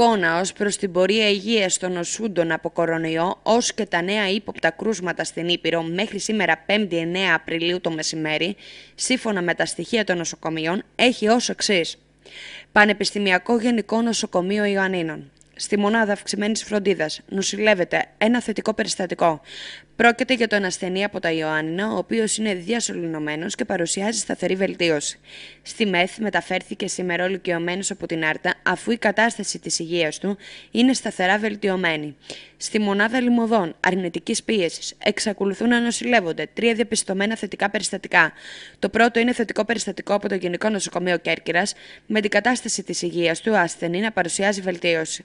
εικόνα ως προς την πορεία υγείας των νοσούντων από κορονοϊό ως και τα νέα ύποπτα κρούσματα στην Ήπειρο μέχρι σήμερα 9 Απριλίου το μεσημέρι, σύμφωνα με τα στοιχεία των νοσοκομείων, έχει ως εξής. Πανεπιστημιακό Γενικό Νοσοκομείο Ιωαννίνων στη μονάδα αυξημένης φροντίδας νοσηλεύεται ένα θετικό περιστατικό. Πρόκειται για τον ασθενή από τα Ιωάννινα, ο οποίος είναι διασωληνωμένος και παρουσιάζει σταθερή βελτίωση. Στη ΜΕΘ μεταφέρθηκε σήμερα ολικιωμένο από την Άρτα, αφού η κατάσταση της υγείας του είναι σταθερά βελτιωμένη. Στη μονάδα λιμωδών αρνητικής πίεσης εξακολουθούν να νοσηλεύονται τρία διαπιστωμένα θετικά περιστατικά. Το πρώτο είναι θετικό περιστατικό από το Γενικό Νοσοκομείο Κέρκυρας, με την κατάσταση της υγείας του ασθενή να παρουσιάζει βελτίωση.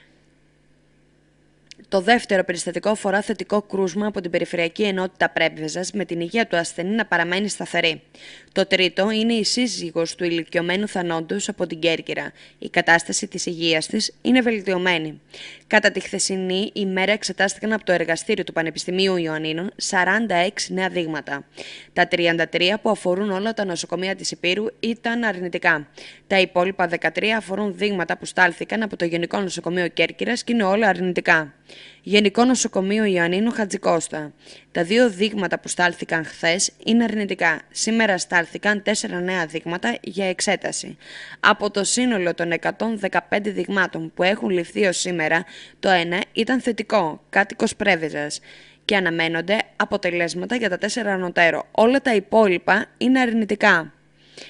Το δεύτερο περιστατικό αφορά θετικό κρούσμα από την Περιφερειακή Ενότητα Πρέπβεζα με την υγεία του ασθενή να παραμένει σταθερή. Το τρίτο είναι η σύζυγος του ηλικιωμένου θανόντος από την Κέρκυρα. Η κατάσταση της υγείας της είναι βελτιωμένη. Κατά τη χθεσινή ημέρα εξετάστηκαν από το εργαστήριο του Πανεπιστημίου Ιωαννίνων 46 νέα δείγματα. Τα 33 που αφορούν όλα τα νοσοκομεία της Υπήρου ήταν αρνητικά. Τα υπόλοιπα 13 αφορούν δείγματα που στάλθηκαν από το Γενικό Νοσοκομείο Κέρκυρας και είναι όλα αρνητικά. Γενικό Νοσοκομείο Ιωαννίνου Χατζικώστα. Τα δύο δείγματα που στάλθηκαν χθες είναι αρνητικά. Σήμερα στάλθηκαν τέσσερα νέα δείγματα για εξέταση. Από το σύνολο των 115 δειγμάτων που έχουν ληφθεί ως σήμερα, το ένα ήταν θετικό, κάτοικος πρέβεζας και αναμένονται αποτελέσματα για τα τέσσερα ανωτέρω. Όλα τα υπόλοιπα είναι αρνητικά.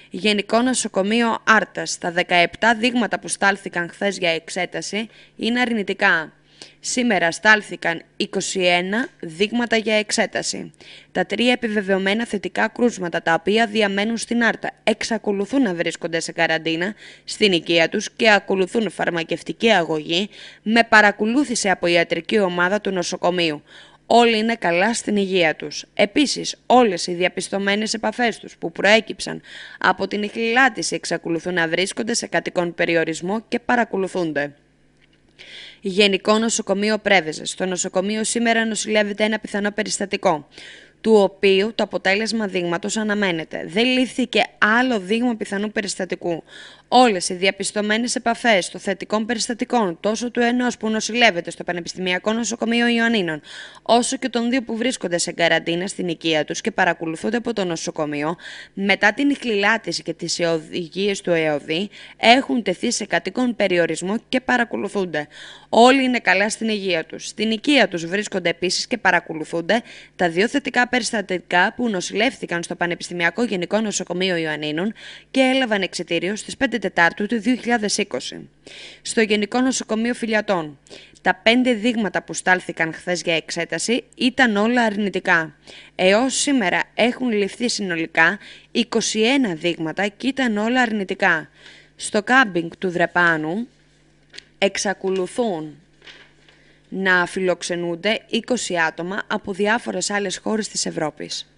Γενικό Νοσοκομείο Άρτας. Τα 17 δείγματα που στάλθηκαν χθες για εξέταση είναι αρνητικά. Σήμερα στάλθηκαν 21 δείγματα για εξέταση. Τα τρία επιβεβαιωμένα θετικά κρούσματα τα οποία διαμένουν στην Άρτα εξακολουθούν να βρίσκονται σε καραντίνα στην οικία τους και ακολουθούν φαρμακευτική αγωγή με παρακολούθηση από ιατρική ομάδα του νοσοκομείου. Όλοι είναι καλά στην υγεία τους. Επίσης, όλες οι διαπιστωμένες επαφές τους που προέκυψαν από την ηχηλάτηση εξακολουθούν να βρίσκονται σε κατοικών περιορισμό και παρακολουθούνται. Γενικό Νοσοκομείο Πρέβεζας. Στο νοσοκομείο σήμερα νοσηλεύεται ένα πιθανό περιστατικό του οποίου το αποτέλεσμα δείγματος αναμένεται. Δεν λύθηκε άλλο δείγμα πιθανού περιστατικού. Όλες οι διαπιστωμένες επαφές των θετικών περιστατικών, τόσο του ενός που νοσηλεύεται στο Πανεπιστημιακό Νοσοκομείο Ιωαννίνων, όσο και των δύο που βρίσκονται σε καραντίνα στην οικία τους και παρακολουθούνται από το νοσοκομείο, μετά την ηχληλάτηση και τις οδηγίες του ΕΟΔΗ, έχουν τεθεί σε κατοίκον περιορισμό και παρακολουθούνται. Όλοι είναι καλά στην υγεία τους. Στην οικία τους βρίσκονται επίσης και παρακολουθούνται τα δύο θετικά περιστατικά που νοσηλεύθηκαν στο Πανεπιστημιακό Γενικό Νοσοκομείο Ιωαννίνων και έλαβαν εξετήριο στις 5 Τετάρτου του 2020. Στο Γενικό Νοσοκομείο Φιλιατών, τα πέντε δείγματα που στάλθηκαν χθες για εξέταση ήταν όλα αρνητικά. Έως σήμερα έχουν ληφθεί συνολικά 21 δείγματα και ήταν όλα αρνητικά. Στο κάμπινγκ του Δρεπάνου εξακολουθούν να φιλοξενούνται 20 άτομα από διάφορες άλλες χώρες της Ευρώπης.